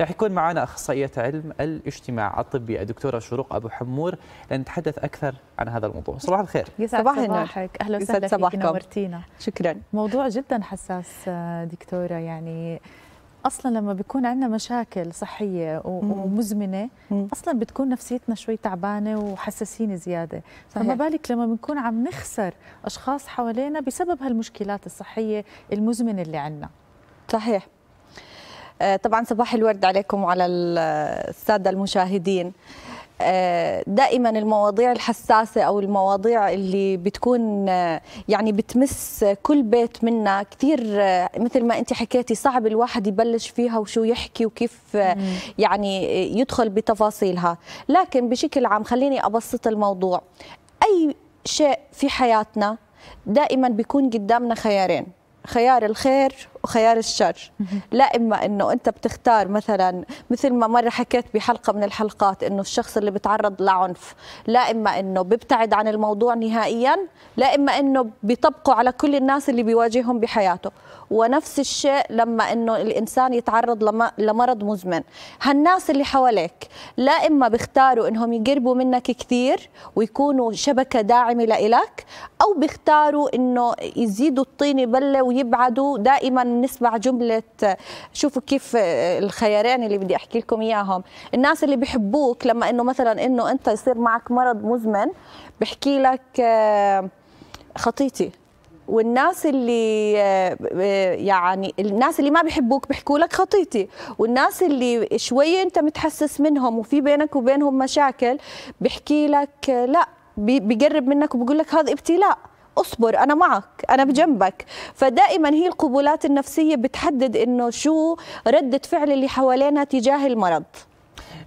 رح يكون معنا اخصائيه علم الاجتماع الطبي الدكتوره شروق ابو حمور لنتحدث اكثر عن هذا الموضوع صباح الخير صباح صباحك اهلا وسهلا فيك نورتينا شكرا موضوع جدا حساس آه، دكتوره يعني اصلا لما بيكون عندنا مشاكل صحيه ومزمنه اصلا بتكون نفسيتنا شوي تعبانه وحساسين زياده فما بالك لما بنكون عم نخسر اشخاص حوالينا بسبب هالمشكلات الصحيه المزمنه اللي عندنا صحيح آه، طبعا صباح الورد عليكم وعلى الساده المشاهدين آه، دائما المواضيع الحساسة أو المواضيع اللي بتكون آه، يعني بتمس كل بيت منا كثير مثل ما أنت حكيتي صعب الواحد يبلش فيها وشو يحكي وكيف يعني يدخل بتفاصيلها لكن بشكل عام خليني أبسط الموضوع أي شيء في حياتنا دائما بيكون قدامنا خيارين خيار الخير وخيار الشر لا اما انه انت بتختار مثلا مثل ما مره حكيت بحلقه من الحلقات انه الشخص اللي بتعرض لعنف لا اما انه بيبتعد عن الموضوع نهائيا لا اما انه بيطبقه على كل الناس اللي بيواجههم بحياته ونفس الشيء لما انه الانسان يتعرض لمرض مزمن هالناس اللي حواليك لا اما بيختاروا انهم يقربوا منك كثير ويكونوا شبكه داعمه لإلك او بيختاروا انه يزيدوا الطين بله ويبعدوا دائما بنسمع جمله شوفوا كيف الخيارين اللي بدي احكي لكم اياهم الناس اللي بحبوك لما انه مثلا انه انت يصير معك مرض مزمن بحكي لك آه، خطيتي والناس اللي آه، يعني الناس اللي ما بحبوك بيحكوا لك خطيتي والناس اللي شوية انت متحسس منهم وفي بينك وبينهم مشاكل بحكي لك آه، لا بيقرب منك وبقول لك هذا ابتلاء اصبر انا معك انا بجنبك فدائما هي القبولات النفسيه بتحدد انه شو رده فعل اللي حوالينا تجاه المرض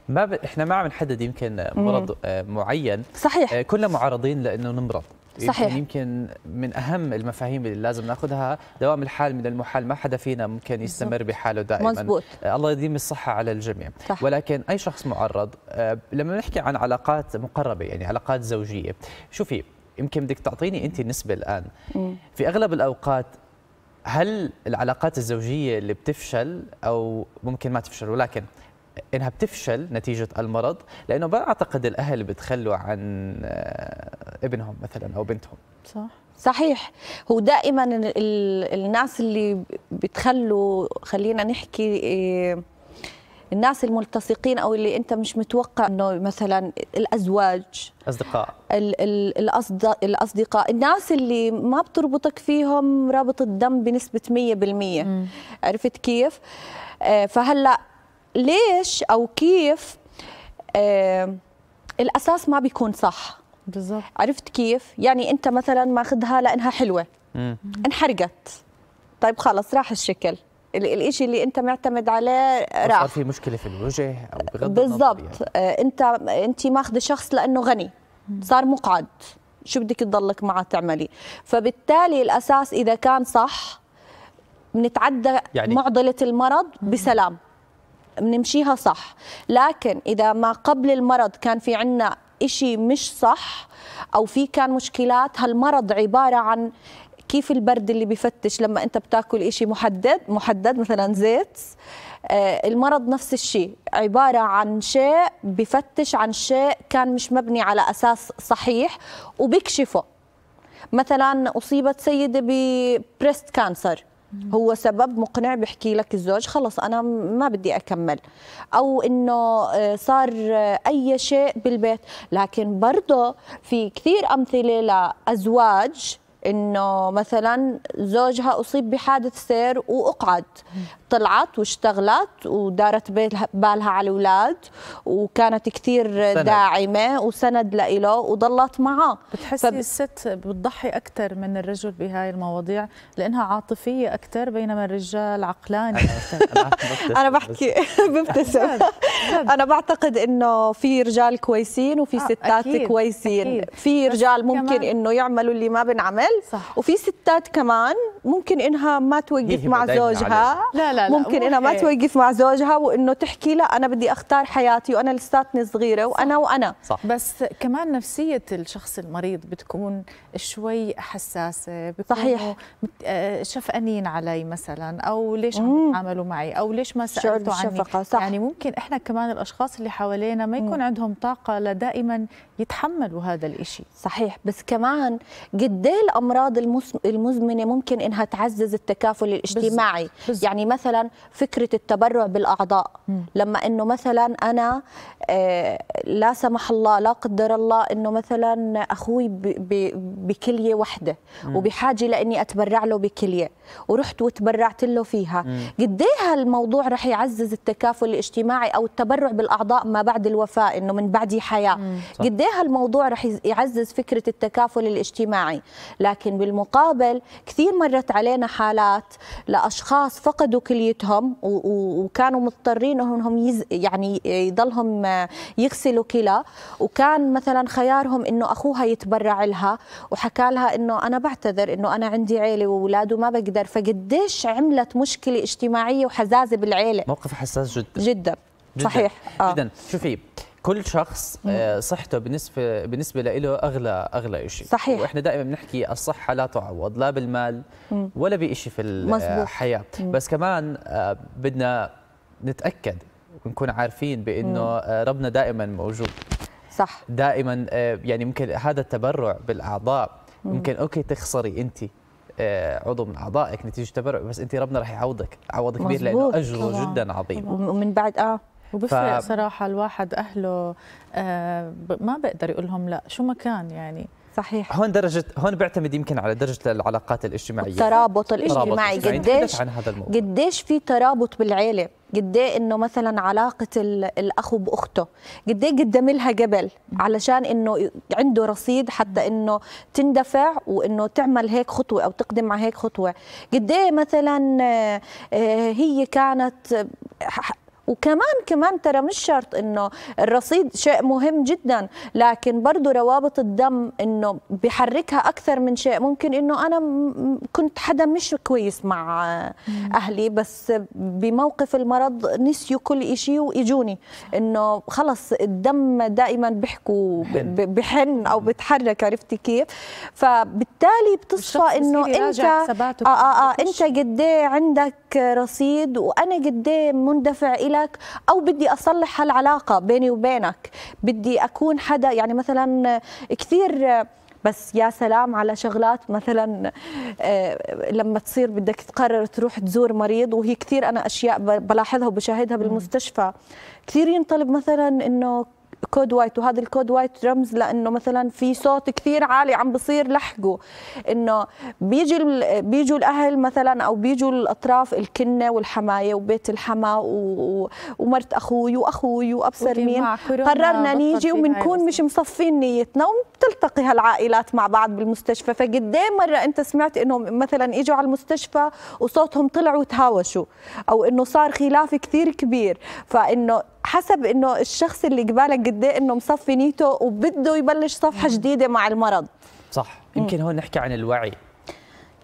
ما ب... احنا ما عم نحدد يمكن مرض مم. آه، معين صحيح آه، كلنا معرضين لانه نمرض صحيح يمكن من اهم المفاهيم اللي لازم ناخذها دوام الحال من المحال ما حدا فينا ممكن يستمر بحاله دائما مزبوط. آه، الله يديم الصحه على الجميع صح. ولكن اي شخص معرض لما نحكي عن علاقات مقربه يعني علاقات زوجيه شوفي يمكن بدك تعطيني انت النسبه الان إيه. في اغلب الاوقات هل العلاقات الزوجيه اللي بتفشل او ممكن ما تفشل ولكن انها بتفشل نتيجه المرض لانه ما اعتقد الاهل بتخلوا عن آه، ابنهم مثلا او بنتهم صح صحيح هو دائما الناس اللي بتخلوا خلينا نحكي إيه، الناس الملتصقين او اللي انت مش متوقع انه مثلا الازواج اصدقاء الاصدقاء الناس اللي ما بتربطك فيهم رابط الدم بنسبه 100% م. عرفت كيف آه، فهلا ليش او كيف آه، الاساس ما بيكون صح بالظبط عرفت كيف يعني انت مثلا ماخذها لانها حلوه انحرقت طيب خلص راح الشكل الشيء اللي انت معتمد عليه راح صار في مشكله في الوجه او بغض بالضبط يعني. آه، انت انت ماخذ شخص لانه غني صار مقعد شو بدك تضلك معه تعملي فبالتالي الاساس اذا كان صح بنتعدى يعني معضله المرض بسلام بنمشيها صح لكن اذا ما قبل المرض كان في عندنا إشي مش صح أو في كان مشكلات هالمرض عبارة عن كيف البرد اللي بفتش لما انت بتاكل شيء محدد محدد مثلا زيت آه، المرض نفس الشيء عبارة عن شيء بفتش عن شيء كان مش مبني على أساس صحيح وبيكشفه مثلا أصيبت سيدة ببريست كانسر هو سبب مقنع بحكي لك الزوج خلص انا ما بدي اكمل او انه آه، صار آه، اي شيء بالبيت لكن برضه في كثير امثله لازواج انه مثلا زوجها اصيب بحادث سير واقعد طلعت واشتغلت ودارت بالها على الأولاد وكانت كثير داعمة وسند لإله وضلت معه بتحسي فب... الست بتضحي أكثر من الرجل بهاي المواضيع لأنها عاطفية أكثر بينما الرجال عقلاني أنا بحكي ببتسم أنا بعتقد إنه في رجال كويسين وفي آه ستات أكيد. كويسين أكيد. في رجال ممكن إنه يعملوا اللي ما بنعمل صح. وفي ستات كمان ممكن إنها ما توقف مع زوجها لا لا لا ممكن انها ما توقف مع زوجها وانه تحكي لا انا بدي اختار حياتي وانا لساتني صغيره وانا صح. وانا صح. بس كمان نفسيه الشخص المريض بتكون شوي حساسه صحيح آه، شفقانين علي مثلا او ليش عم يتعاملوا معي او ليش ما سالتوا عني صح. يعني ممكن احنا كمان الاشخاص اللي حوالينا ما يكون مم. عندهم طاقه لدائما يتحملوا هذا الإشي صحيح بس كمان قد إيه الامراض المزمنه ممكن انها تعزز التكافل الاجتماعي بالزبط. بالزبط. يعني مثلا مثلا فكره التبرع بالاعضاء م. لما انه مثلا انا آه، لا سمح الله لا قدر الله انه مثلا اخوي بكليه وحده وبحاجه لاني اتبرع له بكليه ورحت وتبرعت له فيها قد هالموضوع رح يعزز التكافل الاجتماعي او التبرع بالاعضاء ما بعد الوفاه انه من بعدي حياه قد هالموضوع رح يعزز فكره التكافل الاجتماعي لكن بالمقابل كثير مرت علينا حالات لاشخاص فقدوا كل كليتهم وكانوا مضطرين انهم يز يعني يضلهم آه، يغسلوا كلى وكان مثلا خيارهم انه اخوها يتبرع لها وحكى لها انه انا بعتذر انه انا عندي عيله واولاد وما بقدر فقديش عملت مشكله اجتماعيه وحزازه بالعيله موقف حساس جدا جدا, جدا. صحيح آه. جدا آه. شوفي كل شخص آه، صحته بالنسبه بالنسبه له اغلى اغلى شيء صحيح واحنا دائما بنحكي الصحه لا تعوض لا بالمال ولا بشيء في الحياه بس كمان آه، بدنا نتاكد ونكون عارفين بانه آه، ربنا دائما موجود صح دائما يعني ممكن هذا التبرع بالاعضاء ممكن اوكي تخسري انت عضو من اعضائك نتيجه تبرع بس انت ربنا راح يعوضك عوض كبير لانه اجره جدا عظيم ومن بعد اه وبفرق ف... صراحه الواحد اهله آه، ما بقدر يقول لهم لا شو ما كان يعني صحيح هون درجة هون بيعتمد يمكن على درجة العلاقات الاجتماعية الترابط الاجتماعي قديش يعني عن هذا الموضوع قديش في ترابط بالعيلة قد انه مثلا علاقه الاخ باخته قد ايه قدم لها قبل علشان انه عنده رصيد حتى انه تندفع وانه تعمل هيك خطوه او تقدم على هيك خطوه قد ايه مثلا آه، آه، هي كانت وكمان كمان ترى مش شرط انه الرصيد شيء مهم جدا لكن برضه روابط الدم انه بحركها اكثر من شيء ممكن انه انا كنت حدا مش كويس مع اهلي بس بموقف المرض نسيوا كل شيء واجوني انه خلص الدم دائما بيحكوا بحن او بتحرك عرفتي كيف فبالتالي بتصفى انه انت آه, آه, آه، انت قد عندك رصيد وانا قد مندفع الى لك او بدي اصلح هالعلاقه بيني وبينك بدي اكون حدا يعني مثلا كثير بس يا سلام على شغلات مثلا آه، لما تصير بدك تقرر تروح تزور مريض وهي كثير انا اشياء بلاحظها وبشاهدها بالمستشفى كثير ينطلب مثلا انه كود وايت وهذا الكود وايت رمز لانه مثلا في صوت كثير عالي عم بصير لحقه انه بيجي بيجوا الاهل مثلا او بيجوا الاطراف الكنه والحمايه وبيت الحما ومرت اخوي واخوي وابصر مين قررنا نيجي وبنكون مش مصفين نيتنا وبتلتقي هالعائلات مع بعض بالمستشفى فقد مره انت سمعت انهم مثلا اجوا على المستشفى وصوتهم طلع وتهاوشوا او انه صار خلاف كثير كبير فانه حسب انه الشخص اللي قبالك قد ايه انه مصفي نيته وبده يبلش صفحه جديده مع المرض صح يمكن هون نحكي عن الوعي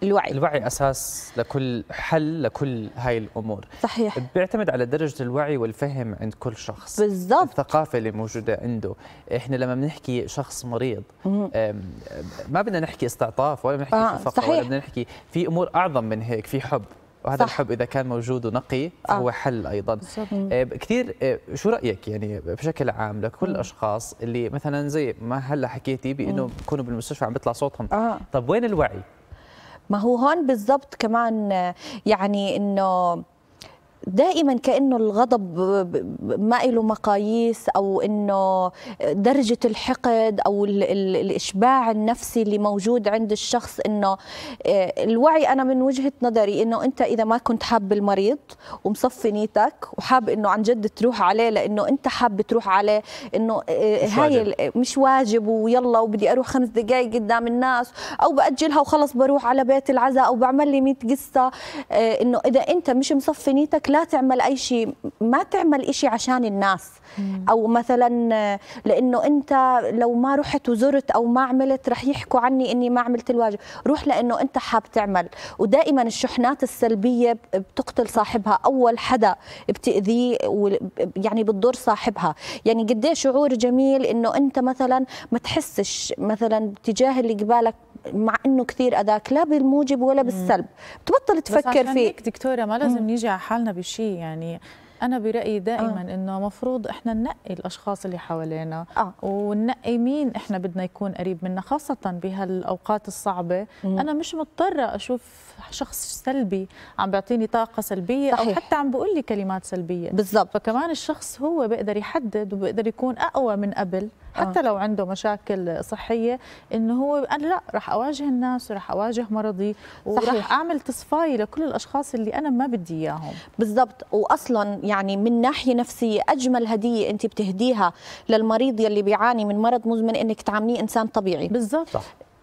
الوعي الوعي اساس لكل حل لكل هاي الامور صحيح بيعتمد على درجه الوعي والفهم عند كل شخص بالضبط الثقافه اللي موجوده عنده احنا لما بنحكي شخص مريض ما بدنا نحكي استعطاف ولا بنحكي آه. صفقه صحيح. ولا بدنا نحكي في امور اعظم من هيك في حب وهذا صح. الحب اذا كان موجود ونقي آه. فهو آه. حل ايضا آه كثير آه، شو رايك يعني بشكل عام لكل الاشخاص اللي مثلا زي ما هلا حكيتي بانه بكونوا بالمستشفى عم بيطلع صوتهم آه. طب وين الوعي ما هو هون بالضبط كمان آه، يعني انه دائما كانه الغضب ما له مقاييس او انه درجه الحقد او الاشباع النفسي اللي موجود عند الشخص انه آه، الوعي انا من وجهه نظري انه انت اذا ما كنت حاب المريض ومصفي نيتك وحاب انه عن جد تروح عليه لانه انت حاب تروح عليه انه آه، هاي مش واجب ويلا وبدي اروح خمس دقائق قدام الناس او باجلها وخلص بروح على بيت العزاء او بعمل لي 100 قصه آه، انه اذا انت مش مصفي نيتك لا تعمل اي شيء ما تعمل شيء عشان الناس مم. او مثلا لانه انت لو ما رحت وزرت او ما عملت رح يحكوا عني اني ما عملت الواجب روح لانه انت حاب تعمل ودائما الشحنات السلبيه بتقتل صاحبها اول حدا بتاذيه يعني بتضر صاحبها يعني قد شعور جميل انه انت مثلا ما تحسش مثلا تجاه اللي قبالك مع انه كثير اداك لا بالموجب ولا بالسلب بتبطل تفكر بس فيه دكتوره ما لازم نيجي على حالنا بشيء يعني انا برايي دائما آه. انه مفروض احنا ننقي الاشخاص اللي حوالينا آه. وننقي مين احنا بدنا يكون قريب منا خاصه بهالاوقات الصعبه مم. انا مش مضطره اشوف شخص سلبي عم بيعطيني طاقه سلبيه صحيح. او حتى عم بقول لي كلمات سلبيه بالضبط فكمان الشخص هو بيقدر يحدد وبيقدر يكون اقوى من قبل حتى آه. لو عنده مشاكل صحيه انه هو انا لا راح اواجه الناس وراح اواجه مرضي وراح اعمل تصفاي لكل الاشخاص اللي انا ما بدي اياهم بالضبط واصلا يعني من ناحيه نفسيه اجمل هديه انت بتهديها للمريض يلي بيعاني من مرض مزمن انك تعامليه انسان طبيعي بالضبط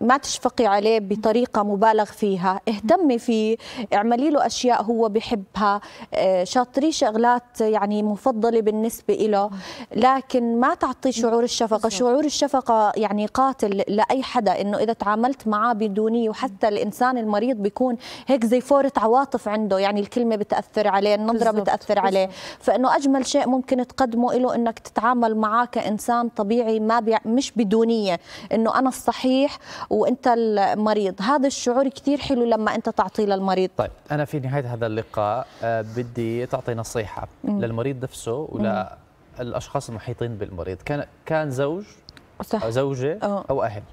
ما تشفقي عليه بطريقة مبالغ فيها اهتمي فيه اعملي له أشياء هو بحبها آه، شاطري شغلات يعني مفضلة بالنسبة له لكن ما تعطي شعور الشفقة شعور الشفقة يعني قاتل لأي حدا إنه إذا تعاملت معه بدونية وحتى الإنسان المريض بيكون هيك زي فورة عواطف عنده يعني الكلمة بتأثر عليه النظرة بالزبط. بتأثر عليه فإنه أجمل شيء ممكن تقدمه له إنك تتعامل معاه كإنسان طبيعي ما بي... مش بدونية إنه أنا الصحيح وانت المريض هذا الشعور كثير حلو لما انت تعطيه للمريض طيب انا في نهايه هذا اللقاء آه، بدي تعطي نصيحه مم. للمريض نفسه وللاشخاص المحيطين بالمريض كان كان زوج صح. أو زوجه أوه. او اهل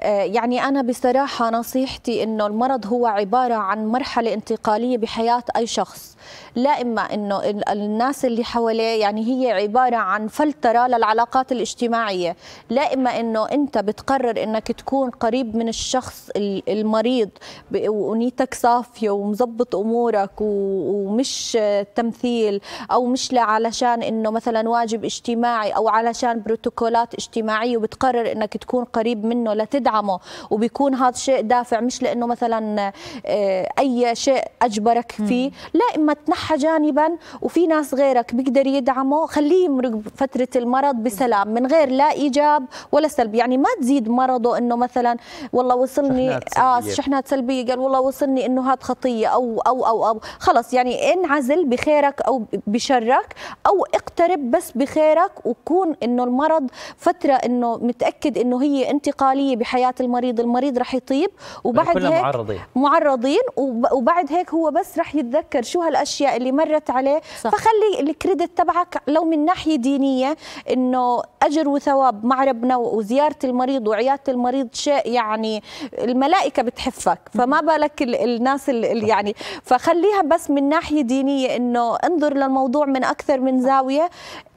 آه، يعني أنا بصراحة نصيحتي أنه المرض هو عبارة عن مرحلة انتقالية بحياة أي شخص لا إما أنه الناس اللي حواليه يعني هي عبارة عن فلترة للعلاقات الاجتماعية لا إما أنه أنت بتقرر أنك تكون قريب من الشخص المريض ونيتك صافية ومظبط أمورك ومش تمثيل أو مش علشان أنه مثلا واجب اجتماعي أو علشان بروتوكولات اجتماعية وبتقرر أنك تكون قريب منه لتدعم بيدعمه وبيكون هذا الشيء دافع مش لانه مثلا آه، اي شيء اجبرك فيه لا اما تنحى جانبا وفي ناس غيرك بيقدر يدعمه خليه يمرق فتره المرض بسلام من غير لا ايجاب ولا سلب يعني ما تزيد مرضه انه مثلا والله وصلني شحنات اه شحنات سلبيه قال والله وصلني انه هاد خطيه او او او او خلص يعني انعزل بخيرك او بشرك او اقترب بس بخيرك وكون انه المرض فتره انه متاكد انه هي انتقاليه بحياتك حياه المريض المريض رح يطيب وبعد كلنا هيك معرضين معرضين وبعد هيك هو بس رح يتذكر شو هالاشياء اللي مرت عليه صح. فخلي الكريدت تبعك لو من ناحيه دينيه انه اجر وثواب مع ربنا وزياره المريض وعياده المريض شيء يعني الملائكه بتحفك فما بالك الناس اللي يعني فخليها بس من ناحيه دينيه انه انظر للموضوع من اكثر من زاويه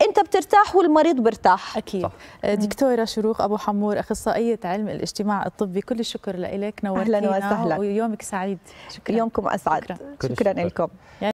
انت بترتاح والمريض برتاح اكيد صح. دكتوره شروق ابو حمور اخصائيه علم الاجتماع الاجتماع الطبي كل الشكر لك نورتينا اهلا وسهلا ويومك سعيد شكرا يومكم اسعد شكرا, شكرا, شكرا لكم